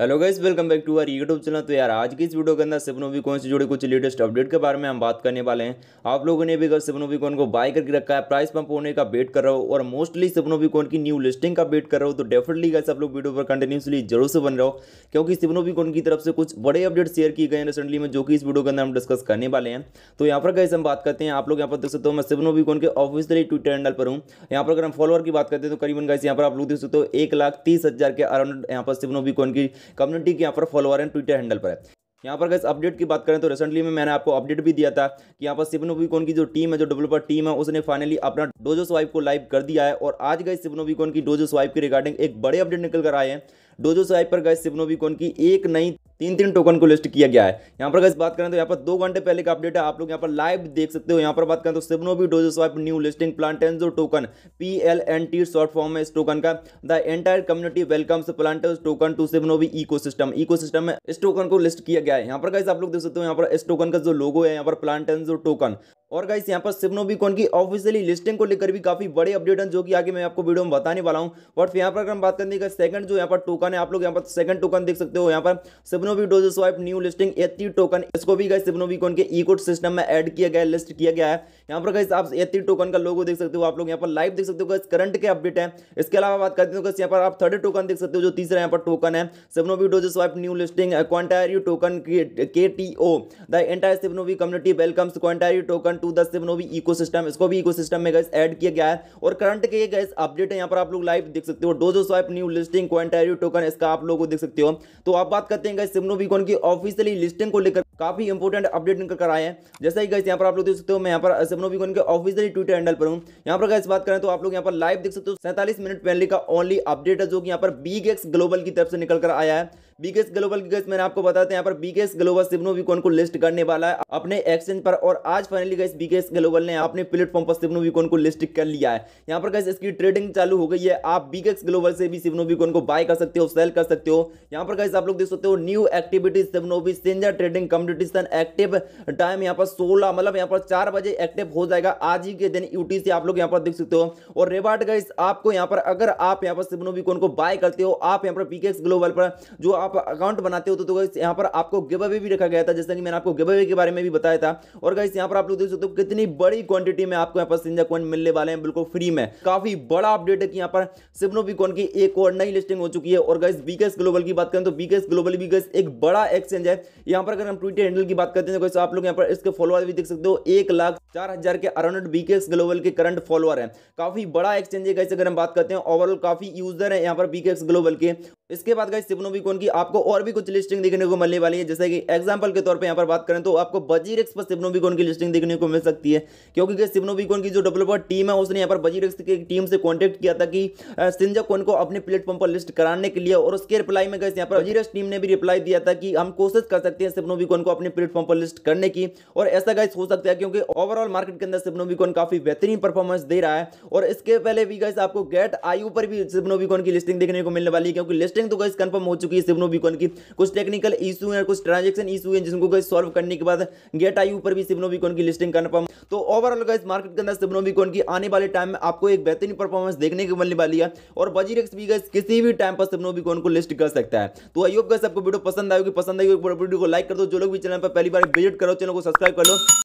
hello guys welcome back to our YouTube channel तो यार आज की इस वीडियो के अंदर सेपनोवी कौन से जुड़े कुछ लेटेस्ट अपडेट के बारे में हम बात करने वाले हैं आप लोगों ने भी अगर सेपनोवी कौन को बाय करके रखा है प्राइस पंप होने का वेट कर रहा हो और मोस्टली सेपनोवी कौन की न्यू लिस्टिंग का वेट कर रहा हो तो डेफिनेटली गाइस आप लोग वीडियो पर कंटिन्यूसली जरूर से बन रहे हो क्योंकि सेपनोवी कौन की तरफ से कुछ बड़े अपडेट शेयर किए गए हैं रिसेंटली में जो कि इस वीडियो के अंदर हम डिस्कस करने वाले हैं तो यहाँ पर गाइस हम बात करते हैं आप लोग यहाँ पर देख सकते हो मैं सेपनोवी कौन के ऑफिशियली ट्विटर हैंडल पर हूँ यहाँ पर अगर हम फॉलोअर की बात करते हैं तो करीबन गाइस यहाँ पर आप लोग देख सकते हो एक लाख तीस हजार के अराउंड यहाँ पर सेपनोवी कौन की कम्युनिटी के यहाँ पर फॉलोअर एंड ट्विटर हैंडल पर है यहाँ पर गैस अपडेट की बात करें तो रिसेंटली में मैंने आपको अपडेट भी दिया था कि यहाँ पर सिवनोविकॉन की जो टीम है जो डेवलपर टीम है उसने फाइनली अपना डोजो स्वाइप को लाइव कर दिया है और आज गए सिवनोविकॉन की डोजो स्वाइप के रिगार्डिंग एक बड़े अपडेट निकल कर आए हैं डोजो स्वाइप पर गए सिवनोविकॉन की एक नई तीन तीन टोकन को लिस्ट किया गया है यहाँ पर अगर इस बात करें तो यहाँ पर दो घंटे पहले का अपडेट है आप लोग यहाँ पर लाइव देख सकते हो यहाँ पर बात करें तो भी डोजो स्वाइप न्यू लिस्टिंग प्लांटेंजो token P L N T short form है इस टोकन का the entire community welcomes plant token to सिबनोबी इको सिस्टम इको सिस्टम में इस टोकन को लिस्ट किया गया है यहाँ पर गाइस आप लोग देख सकते हो यहाँ पर इस टोकन का जो लोगो है यहाँ पर प्लांटेंजो टोकन और गाइस यहाँ पर सिवनोबिकॉन की ऑफिशियली लिस्टिंग को लेकर भी काफी बड़े अपडेट हैं जो कि आगे मैं आपको वीडियो में बताने वाला हूँ बट यहाँ पर अगर हम बात करने का सेकंड जो यहाँ पर टोकन है आप लोग यहाँ पर सेकंड टोकन देख सकते हो यहाँ पर सिवनोबी डोजो स्वाइप न्यू लिस्टिंग एथी टोकन इसको भी गाइस सिवनोबिकॉन के ई सिस्टम में एड किया गया लिस्ट किया गया है यहाँ पर गाइस आप एथी टोकन का लोगो देख सकते हो आप लोग यहाँ पर लाइव देख सकते हो गाइस करंट के अपडेट है इसके अलावा बात करते हो यहाँ पर आप थर्ड टोकन देख सकते हो जो तीसरा यहाँ पर टोकन है सिवनोबी डोजो स्वाइप न्यू लिस्टिंग क्वांटारी टोकन के टी ओ द एंटायर सिवनोबी कम्युनिटी वेलकम्स क्वांटारी टोकन टू द सिमनोवी इकोसिस्टम इसको भी इकोसिस्टम में गैस एड किया गया है और करंट के गैस अपडेट है यहाँ पर आप लोग लाइव देख सकते हो Dojo swipe new listing क्वांटारियो टोकन इसका आप लोग को देख सकते हो तो आप बात करते हैं गैस सिमनो सिमनोवीकॉन की ऑफिसियली लिस्टिंग को लेकर काफी इंपॉर्टेंट अपडेट निकल कर आए हैं जैसा ही गैस यहाँ पर आप लोग देख सकते हो मैं यहाँ पर सिमनो सिमनोवीकॉन के ऑफिसियली ट्विटर हैंडल पर हूँ यहाँ पर गैस बात करें तो आप लोग यहाँ पर लाइव देख सकते हो सैंतालीस मिनट पहले का ओनली अपडेट है जो कि यहाँ पर बी ग्लोबल की तरफ से निकल कर आया है बिगेस्ट ग्लोबल की मैंने आपको बताया था यहाँ पर बिगेस्ट ग्लोबल सिबनो वीकॉन को लिस्ट करने वाला है अपने एक्सचेंज पर और आज फाइनली गैस बिगेस्ट ग्लोबल ने अपने प्लेटफॉर्म पर सिबनो वीकॉन को लिस्ट कर लिया है यहाँ पर गैस इसकी ट्रेडिंग चालू हो गई है आप बिगेस्ट ग्लोबल से भी सिबनो वीकॉन को बाय कर सकते हो सेल कर सकते हो यहाँ पर गैस आप लोग देख सकते हो न्यू एक्टिविटीज सिबनोवी सेंजर ट्रेडिंग कम्पिटिशन एक्टिव टाइम यहाँ पर सोलह मतलब यहाँ पर चार बजे एक्टिव हो जाएगा आज ही के दिन यूटी से आप लोग यहाँ पर देख सकते हो और रेवार्ड गैस आपको यहाँ पर अगर आप यहाँ पर सिबनोविकॉन को बाय करते हो आप यहाँ पर बिगेस्ट ग्लोबल पर जो आप आप अकाउंट बनाते हो तो, तो गाइस यहाँ पर आपको गिव अवे भी रखा गया था जैसा कि मैंने आपको गिव अवे के बारे में भी बताया था और गाइस यहाँ पर आप लोग देख सकते हो कितनी बड़ी क्वांटिटी में आपको यहाँ पर सिंजा कॉइन मिलने वाले हैं बिल्कुल फ्री में काफी बड़ा अपडेट है कि यहाँ पर सिबनो बीकॉन की एक और नई लिस्टिंग हो चुकी है और गाइस बीकेस ग्लोबल की बात करें तो बीकेस ग्लोबल भी गाइस एक बड़ा एक्सचेंज है यहाँ पर अगर हम ट्विटर हैंडल की बात करते हैं तो गाइस आप लोग यहाँ पर इसके फॉलोअर भी देख सकते हो एक लाख चार हजार के अराउंड बीकेस ग्लोबल के करंट फॉलोअर है काफी बड़ा एक्सचेंज है गाइस अगर हम बात करते हैं ओवरऑल काफी यूजर है यहाँ पर बीकेस ग्लोबल के इसके बाद गाइस सिपनो कौन की आपको और भी कुछ लिस्टिंग देखने को मिलने वाली है जैसे कि एग्जांपल के तौर पे यहाँ पर बात करें तो आपको रिक्स पर सिपनो कौन की लिस्टिंग देखने को मिल सकती है क्योंकि गाइस सिपनो की जो डेवलपर टीम है उसने यहाँ पर रिक्स की टीम से कॉन्टेक्ट किया था कि सिंजा कौन को अपने प्लेटफॉर्म पर लिस्ट कराने के लिए और उसके रिप्लाई में गए यहाँ पर रिक्स टीम ने भी रिप्लाई दिया था कि हम कोशिश कर सकते हैं सिपनो कौन को अपने प्लेटफॉर्म पर लिस्ट करने की और ऐसा गाइस हो सकता है क्योंकि ओवरऑल मार्केट के अंदर सिपनो कौन काफी बेहतरीन परफॉर्मेंस दे रहा है और इसके पहले भी गाइस आपको गेट आयु पर भी सिपनो कौन की लिस्टिंग देखने को मिलने वाली है क्योंकि लिस्टिंग पोस्टिंग तो गई कंफर्म हो चुकी है सिवनो बीकॉन की कुछ टेक्निकल इशू है कुछ ट्रांजेक्शन इशू है जिनको गई सॉल्व करने के बाद गेट आई ऊपर भी सिवनो बीकॉन की लिस्टिंग कन्फर्म तो ओवरऑल गाइस मार्केट के अंदर सिवनो बीकॉन की आने वाले टाइम में आपको एक बेहतरीन परफॉर्मेंस देखने को मिलने वाली है और बजी रेक्स भी गाइस किसी भी टाइम पर सिवनो बीकॉन को लिस्ट कर सकता है तो आई होप गाइस आपको वीडियो पसंद आएगी पसंद आएगी वीडियो को लाइक कर दो जो लोग भी चैनल पर पहली बार विजिट करो चैनल को सब्सक्राइब कर लो